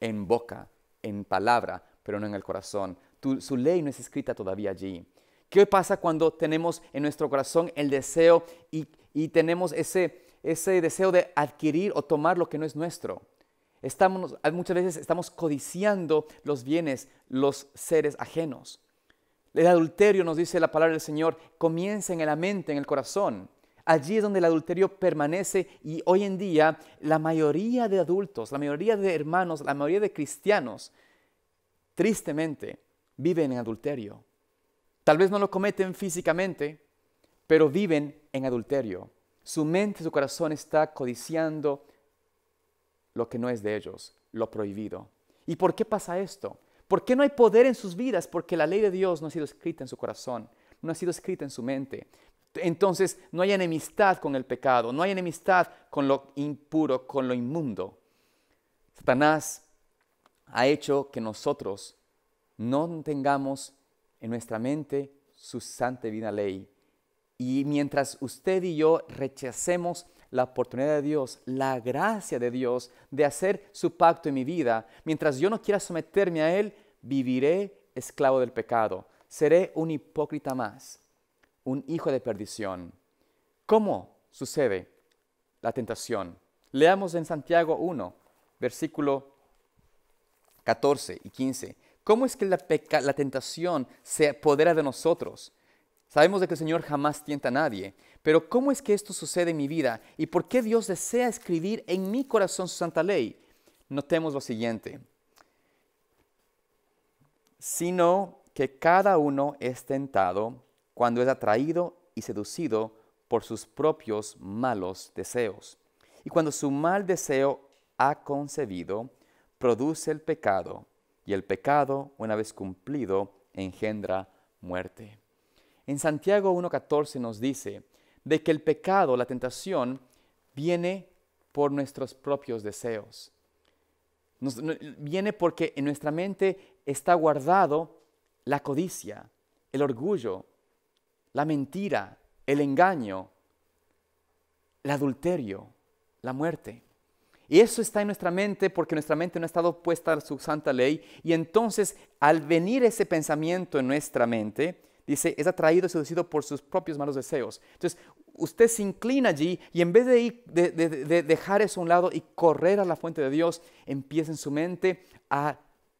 en boca, en palabra, pero no en el corazón. su ley no es escrita todavía allí. ¿Qué pasa cuando tenemos en nuestro corazón el deseo y, tenemos ese deseo de adquirir o tomar lo que no es nuestro? muchas veces estamos codiciando los bienes, los seres ajenos. El adulterio, nos dice la palabra del Señor, comienza en la mente, en el corazón. Allí es donde el adulterio permanece y hoy en día la mayoría de adultos, la mayoría de hermanos, la mayoría de cristianos, tristemente, viven en adulterio. Tal vez no lo cometen físicamente, pero viven en adulterio. Su mente, su corazón está codiciando lo que no es de ellos, lo prohibido. ¿Y por qué pasa esto? ¿Por qué no hay poder en sus vidas? Porque la ley de Dios no ha sido escrita en su corazón, no ha sido escrita en su mente. Entonces no hay enemistad con el pecado, no hay enemistad con lo impuro, con lo inmundo. Satanás ha hecho que nosotros no tengamos en nuestra mente su santa y divina ley. Y mientras usted y yo rechacemos la oportunidad de Dios, la gracia de Dios de hacer su pacto en mi vida, mientras yo no quiera someterme a Él, viviré esclavo del pecado. Seré un hipócrita más, un hijo de perdición. ¿Cómo sucede la tentación? Leamos en Santiago 1, versículo 14 y 15. ¿Cómo es que la, la tentación se apodera de nosotros? Sabemos de que el Señor jamás tienta a nadie, pero ¿cómo es que esto sucede en mi vida? ¿Y por qué Dios desea escribir en mi corazón su santa ley? Notemos lo siguiente. Sino que cada uno es tentado cuando es atraído y seducido por sus propios malos deseos. Y cuando su mal deseo ha concebido, produce el pecado. Y el pecado, una vez cumplido, engendra muerte. En Santiago 1.14 nos dice, de que el pecado, la tentación, viene por nuestros propios deseos. Nos, viene porque en nuestra mente está guardado la codicia, el orgullo, la mentira, el engaño, el adulterio, la muerte. Y eso está en nuestra mente porque nuestra mente no ha estado puesta a su santa ley. Y entonces, al venir ese pensamiento en nuestra mente, Dice, es atraído y seducido por sus propios malos deseos. Entonces, usted se inclina allí y en vez de, de, dejar eso a un lado y correr a la fuente de Dios, empieza en su mente a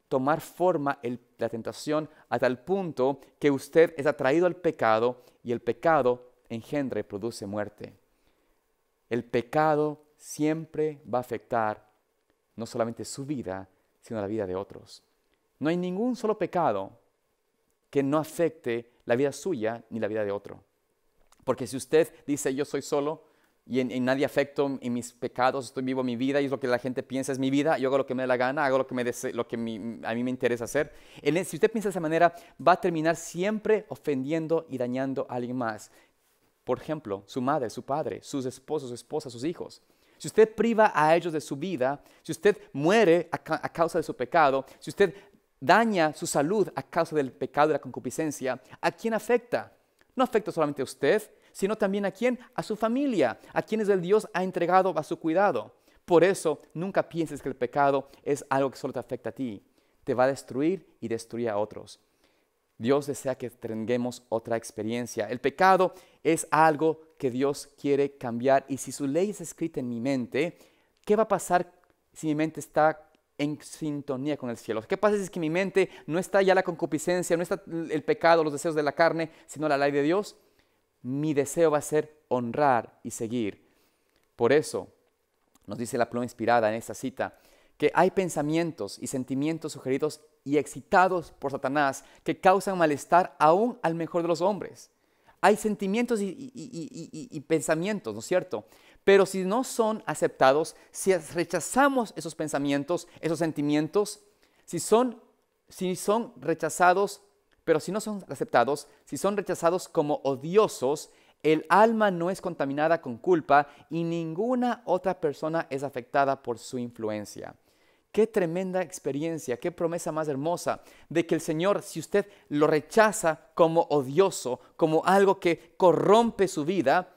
tomar forma la tentación a tal punto que usted es atraído al pecado y el pecado engendra y produce muerte. El pecado siempre va a afectar no solamente su vida, sino la vida de otros. No hay ningún solo pecado que no afecte la vida suya ni la vida de otro. Porque si usted dice yo soy solo y en, nadie afecto en mis pecados, estoy vivo mi vida y es lo que la gente piensa es mi vida, yo hago lo que me da la gana, hago lo que, me lo que a mí me interesa hacer, si usted piensa de esa manera va a terminar siempre ofendiendo y dañando a alguien más. Por ejemplo, su madre, su padre, sus esposos, su esposa, sus hijos. Si usted priva a ellos de su vida, si usted muere a causa de su pecado, si usted daña su salud a causa del pecado de la concupiscencia, ¿a quién afecta? No afecta solamente a usted, sino también a quién? A su familia, a quienes el Dios ha entregado a su cuidado. Por eso, nunca pienses que el pecado es algo que solo te afecta a ti. Te va a destruir y destruye a otros. Dios desea que tengamos otra experiencia. El pecado es algo que Dios quiere cambiar y si su ley es escrita en mi mente, ¿qué va a pasar si mi mente está en sintonía con el cielo. ¿Qué pasa si es que mi mente no está ya la concupiscencia, no está el pecado, los deseos de la carne, sino la ley de Dios? Mi deseo va a ser honrar y seguir. Por eso nos dice la pluma inspirada en esta cita que hay pensamientos y sentimientos sugeridos y excitados por Satanás que causan malestar aún al mejor de los hombres. Hay sentimientos y, y pensamientos, ¿no es cierto? Pero si no son aceptados, si rechazamos esos pensamientos, esos sentimientos, si son, rechazados, pero si no son aceptados, si son rechazados como odiosos, el alma no es contaminada con culpa y ninguna otra persona es afectada por su influencia. Qué tremenda experiencia, qué promesa más hermosa de que el Señor, si usted lo rechaza como odioso, como algo que corrompe su vida,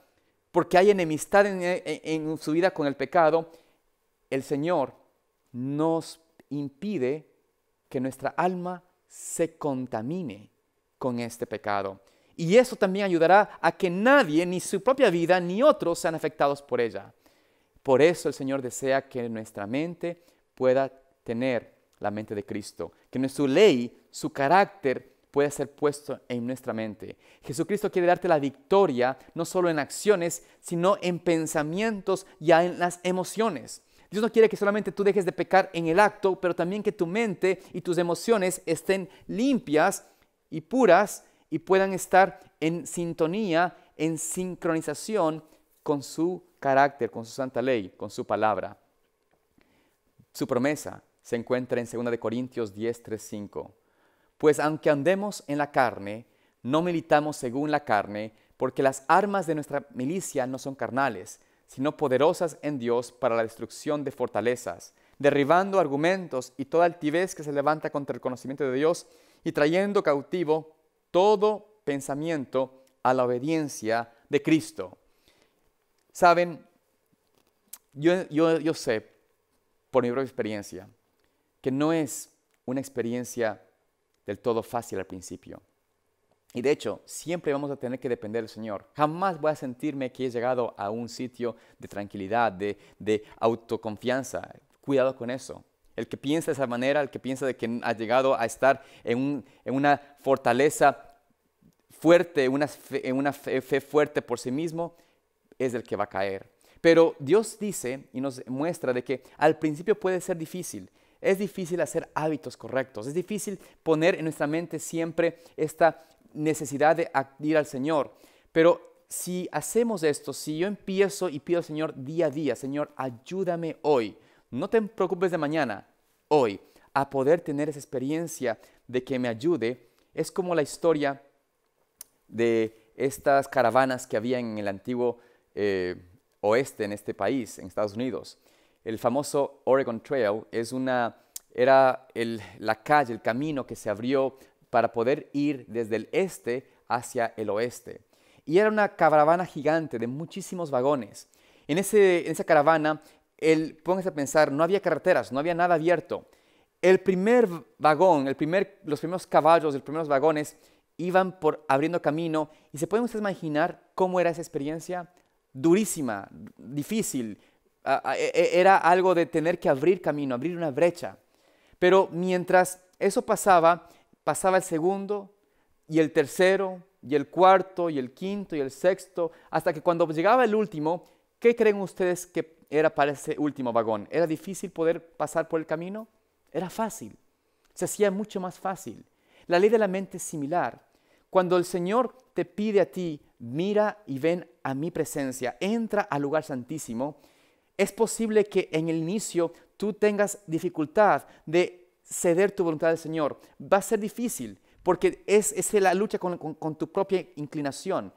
porque hay enemistad e, e, en, su vida con el pecado, el Señor nos impide que nuestra alma se contamine con este pecado. Y eso también ayudará a que nadie, ni su propia vida, ni otros sean afectados por ella. Por eso el Señor desea que nuestra mente pueda tener la mente de Cristo, que nuestra ley, su carácter, puede ser puesto en nuestra mente. Jesucristo quiere darte la victoria no solo en acciones, sino en pensamientos y en las emociones. Dios no quiere que solamente tú dejes de pecar en el acto, pero también que tu mente y tus emociones estén limpias y puras y puedan estar en sintonía, en sincronización con su carácter, con su santa ley, con su palabra. Su promesa se encuentra en 2 Corintios 10, 3, 5. Pues aunque andemos en la carne, no militamos según la carne, porque las armas de nuestra milicia no son carnales, sino poderosas en Dios para la destrucción de fortalezas, derribando argumentos y toda altivez que se levanta contra el conocimiento de Dios y trayendo cautivo todo pensamiento a la obediencia de Cristo. Saben, yo, sé, por mi propia experiencia, que no es una experiencia del todo fácil al principio. Y de hecho, siempre vamos a tener que depender del Señor. Jamás voy a sentirme que he llegado a un sitio de tranquilidad, de, autoconfianza. Cuidado con eso. El que piensa de esa manera, el que piensa de que ha llegado a estar en, una fortaleza fuerte, en una fe, fe fuerte por sí mismo, es el que va a caer. Pero Dios dice y nos muestra de que al principio puede ser difícil, es difícil hacer hábitos correctos, es difícil poner en nuestra mente siempre esta necesidad de ir al Señor. Pero si hacemos esto, si yo empiezo y pido al Señor día a día, Señor, ayúdame hoy, no te preocupes de mañana, hoy, a poder tener esa experiencia de que me ayude, es como la historia de estas caravanas que había en el antiguo eh, oeste, en este país, en Estados Unidos el famoso Oregon Trail es una, era la calle, el camino que se abrió para poder ir desde el este hacia el oeste. Y era una caravana gigante de muchísimos vagones. En, esa caravana, el, póngase a pensar, no había carreteras, no había nada abierto. El primer vagón, el primer, los primeros caballos, los primeros vagones iban por abriendo camino y se pueden ustedes imaginar cómo era esa experiencia durísima, difícil, e, e, era algo de tener que abrir camino, abrir una brecha. Pero mientras eso pasaba, pasaba el segundo y el tercero y el cuarto y el quinto y el sexto, hasta que cuando llegaba el último, ¿qué creen ustedes que era para ese último vagón? ¿Era difícil poder pasar por el camino? Era fácil, se hacía mucho más fácil. La ley de la mente es similar. Cuando el Señor te pide a ti, mira y ven a mi presencia, entra al lugar santísimo, es posible que en el inicio tú tengas dificultad de ceder tu voluntad al Señor. Va a ser difícil porque es, la lucha con, tu propia inclinación.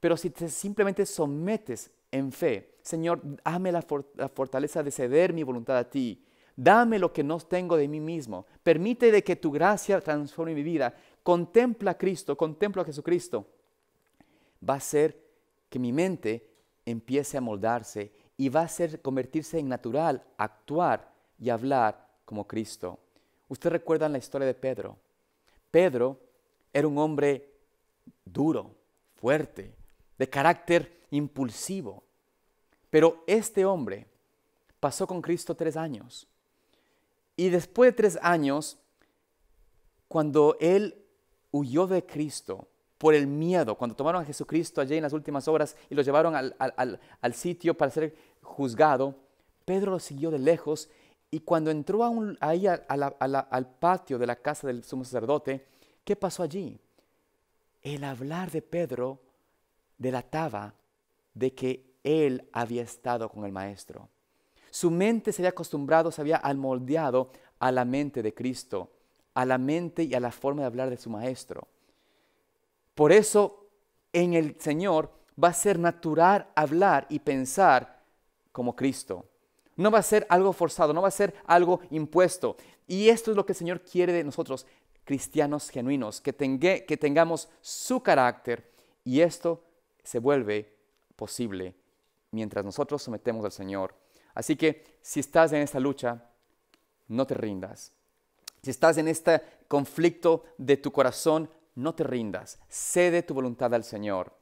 Pero si te simplemente sometes en fe, Señor, dame la, fortaleza de ceder mi voluntad a ti. Dame lo que no tengo de mí mismo. Permite de que tu gracia transforme mi vida. Contempla a Cristo, contempla a Jesucristo. Va a ser que mi mente empiece a moldarse y va a ser convertirse en natural actuar y hablar como Cristo. Ustedes recuerdan la historia de Pedro. Pedro era un hombre duro, fuerte, de carácter impulsivo. Pero este hombre pasó con Cristo tres años. Y después de tres años, cuando él huyó de Cristo, por el miedo. Cuando tomaron a Jesucristo allí en las últimas horas y lo llevaron al, sitio para ser juzgado, Pedro lo siguió de lejos y cuando entró a ahí a, al patio de la casa del sumo sacerdote, ¿qué pasó allí? El hablar de Pedro delataba de que él había estado con el maestro. Su mente se había acostumbrado, se había almoldeado a la mente de Cristo, a la mente y a la forma de hablar de su maestro. Por eso en el Señor va a ser natural hablar y pensar como Cristo. No va a ser algo forzado, no va a ser algo impuesto. Y esto es lo que el Señor quiere de nosotros, cristianos genuinos, que, que tengamos su carácter. Y esto se vuelve posible mientras nosotros sometemos al Señor. Así que si estás en esta lucha, no te rindas. Si estás en este conflicto de tu corazón, no te rindas, cede tu voluntad al Señor.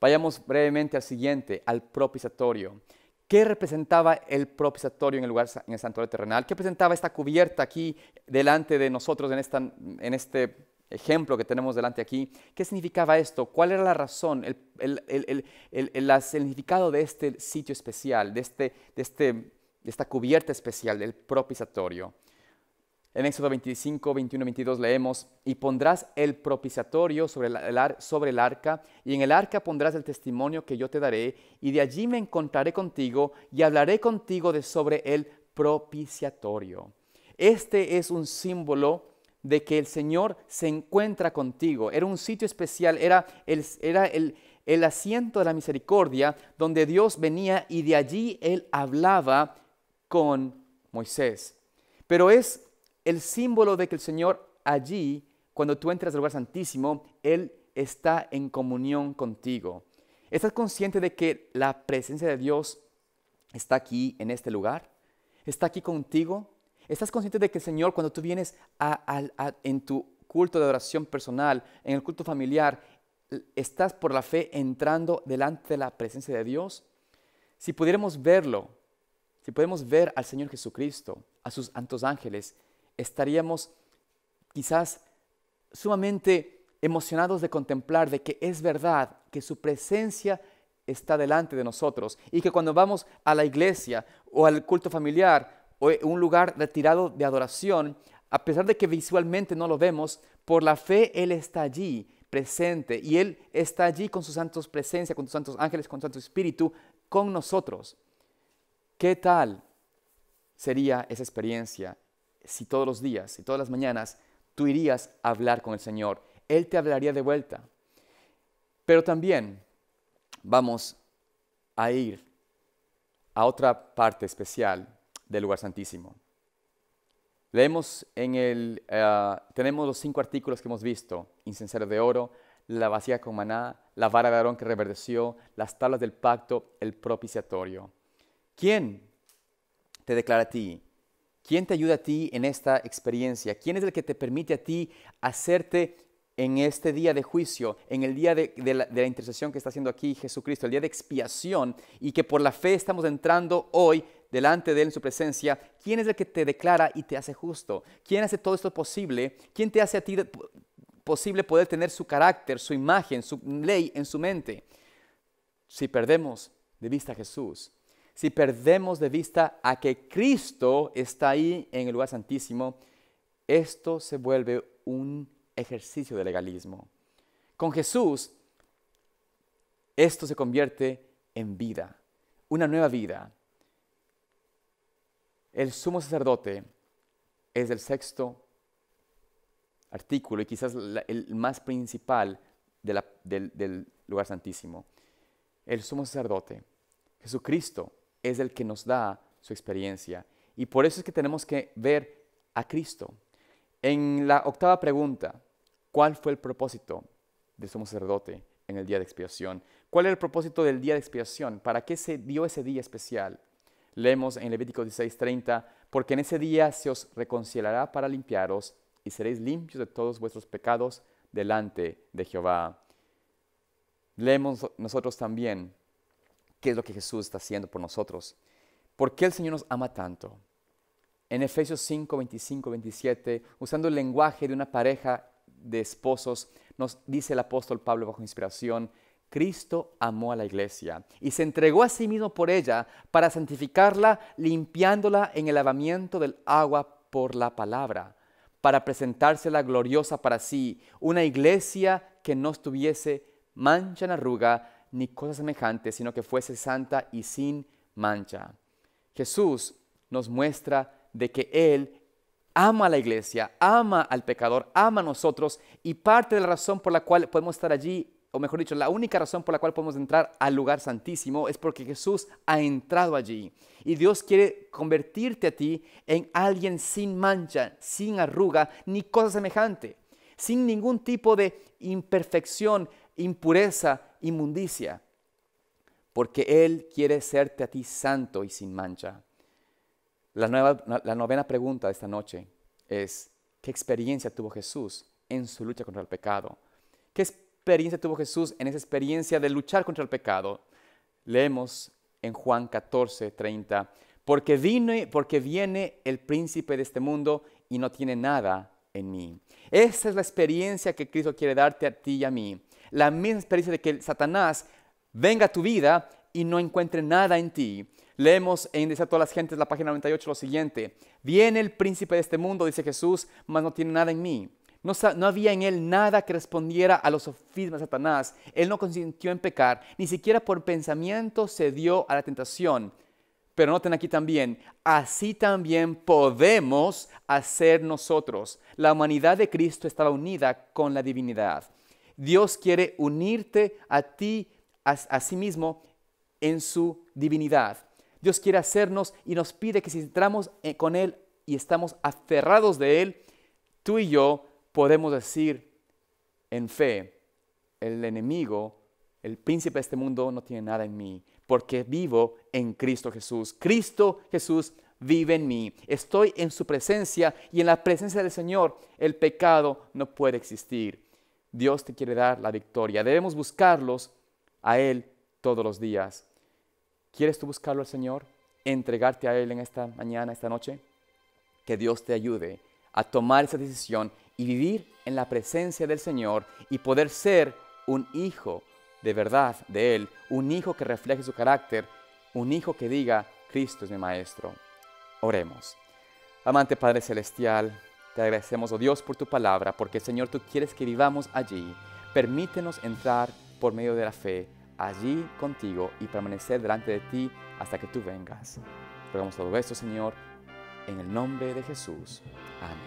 Vayamos brevemente al siguiente, al propisatorio. ¿Qué representaba el propisatorio en el lugar en el santuario terrenal? ¿Qué presentaba esta cubierta aquí delante de nosotros en, este ejemplo que tenemos delante aquí? ¿Qué significaba esto? ¿Cuál era la razón, el, significado de este sitio especial, de, este, de, este, de esta cubierta especial, del propisatorio? En Éxodo 25, 21, 22 leemos, y pondrás el propiciatorio sobre, el arca, y en el arca pondrás el testimonio que yo te daré, y de allí me encontraré contigo, y hablaré contigo de sobre el propiciatorio. Este es un símbolo de que el Señor se encuentra contigo. Era un sitio especial, era el, el asiento de la misericordia donde Dios venía y de allí Él hablaba con Moisés. Pero es el símbolo de que el Señor allí, cuando tú entras al lugar santísimo, Él está en comunión contigo. ¿Estás consciente de que la presencia de Dios está aquí en este lugar? ¿Está aquí contigo? ¿Estás consciente de que el Señor, cuando tú vienes en tu culto de oración personal, en el culto familiar, estás por la fe entrando delante de la presencia de Dios? Si pudiéramos verlo, si podemos ver al Señor Jesucristo, a sus santos ángeles, estaríamos quizás sumamente emocionados de contemplar de que es verdad, que su presencia está delante de nosotros y que cuando vamos a la iglesia o al culto familiar o un lugar retirado de adoración, a pesar de que visualmente no lo vemos, por la fe Él está allí presente y Él está allí con sus santos presencia, con sus santos ángeles, con su santo espíritu, con nosotros. ¿Qué tal sería esa experiencia si todos los días, y todas las mañanas, tú irías a hablar con el Señor. Él te hablaría de vuelta. Pero también vamos a ir a otra parte especial del lugar santísimo. Leemos en el, eh, tenemos los cinco artículos que hemos visto, incensario de oro, la vacía con maná, la vara de Aarón que reverdeció, las tablas del pacto, el propiciatorio. ¿Quién te declara a ti ¿Quién te ayuda a ti en esta experiencia? ¿Quién es el que te permite a ti hacerte en este día de juicio, en el día de, la, la, intercesión que está haciendo aquí Jesucristo, el día de expiación, y que por la fe estamos entrando hoy delante de Él en su presencia, ¿quién es el que te declara y te hace justo? ¿Quién hace todo esto posible? ¿Quién te hace a ti posible poder tener su carácter, su imagen, su ley en su mente? Si perdemos de vista a Jesús, si perdemos de vista a que Cristo está ahí en el lugar santísimo, esto se vuelve un ejercicio de legalismo. Con Jesús, esto se convierte en vida, una nueva vida. El sumo sacerdote es el sexto artículo y quizás el más principal del lugar santísimo. El sumo sacerdote, Jesucristo, es el que nos da su experiencia. Y por eso es que tenemos que ver a Cristo. En la octava pregunta, ¿cuál fue el propósito de su sacerdote en el día de expiación? ¿Cuál era el propósito del día de expiación? ¿Para qué se dio ese día especial? Leemos en Levítico 16:30, porque en ese día se os reconciliará para limpiaros y seréis limpios de todos vuestros pecados delante de Jehová. Leemos nosotros también qué es lo que Jesús está haciendo por nosotros. ¿Por qué el Señor nos ama tanto? En Efesios 5, 25, 27, usando el lenguaje de una pareja de esposos, nos dice el apóstol Pablo bajo inspiración, Cristo amó a la iglesia y se entregó a sí mismo por ella para santificarla, limpiándola en el lavamiento del agua por la palabra, para presentársela gloriosa para sí, una iglesia que no estuviese mancha en arruga, ni cosa semejante, sino que fuese santa y sin mancha. Jesús nos muestra de que Él ama a la iglesia, ama al pecador, ama a nosotros y parte de la razón por la cual podemos estar allí, o mejor dicho, la única razón por la cual podemos entrar al lugar santísimo es porque Jesús ha entrado allí. Y Dios quiere convertirte a ti en alguien sin mancha, sin arruga, ni cosa semejante, sin ningún tipo de imperfección impureza, inmundicia, porque Él quiere serte a ti santo y sin mancha. La, nueva, la novena pregunta de esta noche es, ¿qué experiencia tuvo Jesús en su lucha contra el pecado? ¿Qué experiencia tuvo Jesús en esa experiencia de luchar contra el pecado? Leemos en Juan 14, 30, porque, vine, porque viene el príncipe de este mundo y no tiene nada en mí. Esa es la experiencia que Cristo quiere darte a ti y a mí la misma experiencia de que Satanás venga a tu vida y no encuentre nada en ti. Leemos en Dice a todas las gentes, la página 98, lo siguiente. Viene el príncipe de este mundo, dice Jesús, mas no tiene nada en mí. No, no, había en él nada que respondiera a los sofismas de Satanás. Él no consintió en pecar, ni siquiera por pensamiento se dio a la tentación. Pero noten aquí también, así también podemos hacer nosotros. La humanidad de Cristo estaba unida con la divinidad. Dios quiere unirte a ti, a, sí mismo, en su divinidad. Dios quiere hacernos y nos pide que si entramos con Él y estamos aferrados de Él, tú y yo podemos decir en fe, el enemigo, el príncipe de este mundo no tiene nada en mí, porque vivo en Cristo Jesús. Cristo Jesús vive en mí. Estoy en su presencia y en la presencia del Señor el pecado no puede existir. Dios te quiere dar la victoria. Debemos buscarlos a Él todos los días. ¿Quieres tú buscarlo al Señor? ¿Entregarte a Él en esta mañana, esta noche? Que Dios te ayude a tomar esa decisión y vivir en la presencia del Señor y poder ser un hijo de verdad de Él, un hijo que refleje su carácter, un hijo que diga, Cristo es mi Maestro. Oremos. Amante Padre Celestial, te agradecemos, oh Dios, por tu palabra, porque Señor, tú quieres que vivamos allí. Permítenos entrar por medio de la fe allí contigo y permanecer delante de ti hasta que tú vengas. Rogamos todo esto, Señor, en el nombre de Jesús. Amén.